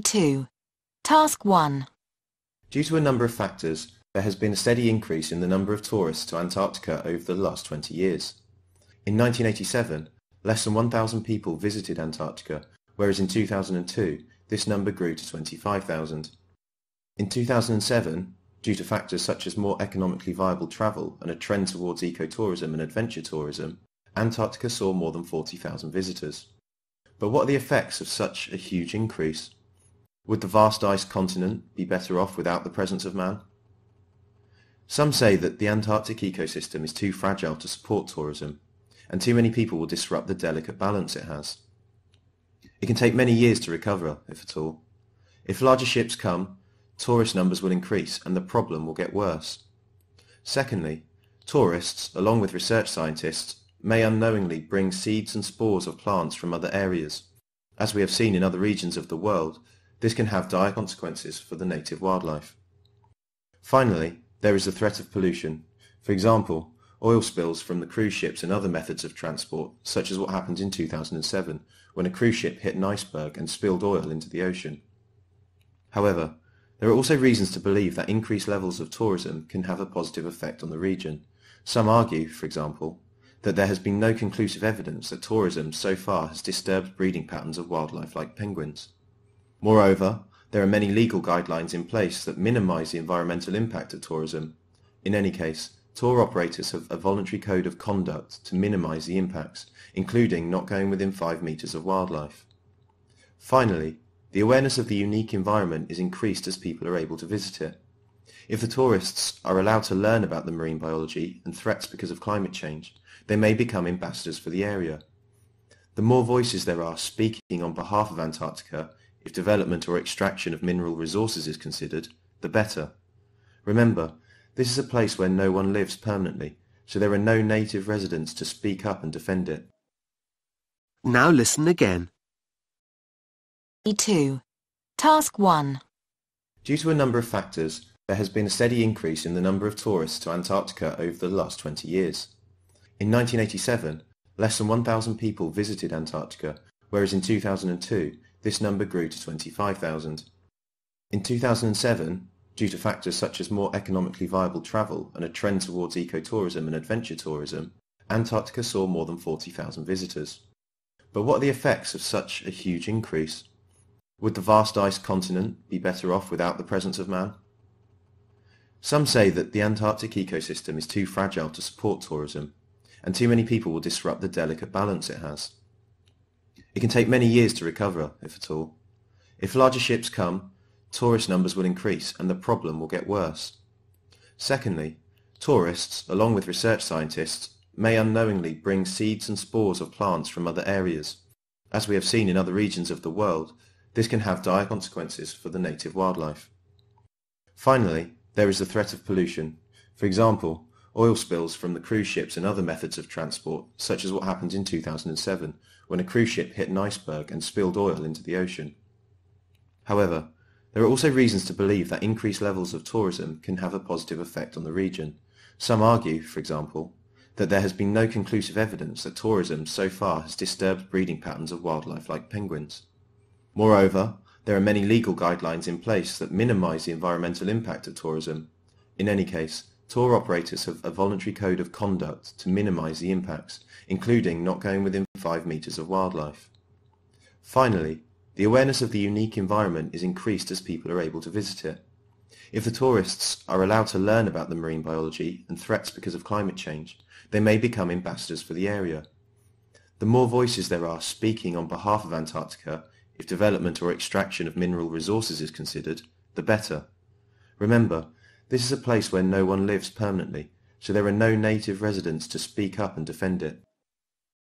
2 Task 1. Due to a number of factors, there has been a steady increase in the number of tourists to Antarctica over the last 20 years. In 1987, less than 1,000 people visited Antarctica, whereas in 2002, this number grew to 25,000. In 2007, due to factors such as more economically viable travel and a trend towards ecotourism and adventure tourism, Antarctica saw more than 40,000 visitors. But what are the effects of such a huge increase? Would the vast ice continent be better off without the presence of man? Some say that the Antarctic ecosystem is too fragile to support tourism, and too many people will disrupt the delicate balance it has. It can take many years to recover, if at all. If larger ships come, tourist numbers will increase and the problem will get worse. Secondly, tourists, along with research scientists, may unknowingly bring seeds and spores of plants from other areas. As we have seen in other regions of the world, this can have dire consequences for the native wildlife. Finally, there is the threat of pollution. For example, oil spills from the cruise ships and other methods of transport, such as what happened in 2007 when a cruise ship hit an iceberg and spilled oil into the ocean. However, there are also reasons to believe that increased levels of tourism can have a positive effect on the region. Some argue, for example, that there has been no conclusive evidence that tourism so far has disturbed breeding patterns of wildlife like penguins. Moreover, there are many legal guidelines in place that minimise the environmental impact of tourism. In any case, tour operators have a voluntary code of conduct to minimise the impacts, including not going within 5 metres of wildlife. Finally, the awareness of the unique environment is increased as people are able to visit it. If the tourists are allowed to learn about the marine biology and threats because of climate change, they may become ambassadors for the area. The more voices there are speaking on behalf of Antarctica, if development or extraction of mineral resources is considered, the better. Remember, this is a place where no one lives permanently, so there are no native residents to speak up and defend it. Now listen again. E2. Task 1. Due to a number of factors, there has been a steady increase in the number of tourists to Antarctica over the last 20 years. In 1987, less than 1,000 people visited Antarctica, whereas in 2002, this number grew to 25,000. In 2007, due to factors such as more economically viable travel and a trend towards ecotourism and adventure tourism, Antarctica saw more than 40,000 visitors. But what are the effects of such a huge increase? Would the vast ice continent be better off without the presence of man? Some say that the Antarctic ecosystem is too fragile to support tourism, and too many people will disrupt the delicate balance it has. It can take many years to recover, if at all. If larger ships come, tourist numbers will increase and the problem will get worse. Secondly, tourists, along with research scientists, may unknowingly bring seeds and spores of plants from other areas. As we have seen in other regions of the world, this can have dire consequences for the native wildlife. Finally, there is the threat of pollution. For example, oil spills from the cruise ships and other methods of transport, such as what happened in 2007, when a cruise ship hit an iceberg and spilled oil into the ocean. However, there are also reasons to believe that increased levels of tourism can have a positive effect on the region. Some argue, for example, that there has been no conclusive evidence that tourism so far has disturbed breeding patterns of wildlife like penguins. Moreover, there are many legal guidelines in place that minimise the environmental impact of tourism. In any case, tour operators have a voluntary code of conduct to minimise the impacts, including not going within 5 metres of wildlife. Finally, the awareness of the unique environment is increased as people are able to visit it. If the tourists are allowed to learn about the marine biology and threats because of climate change, they may become ambassadors for the area. The more voices there are speaking on behalf of Antarctica, if development or extraction of mineral resources is considered, the better. Remember, this is a place where no one lives permanently, so there are no native residents to speak up and defend it.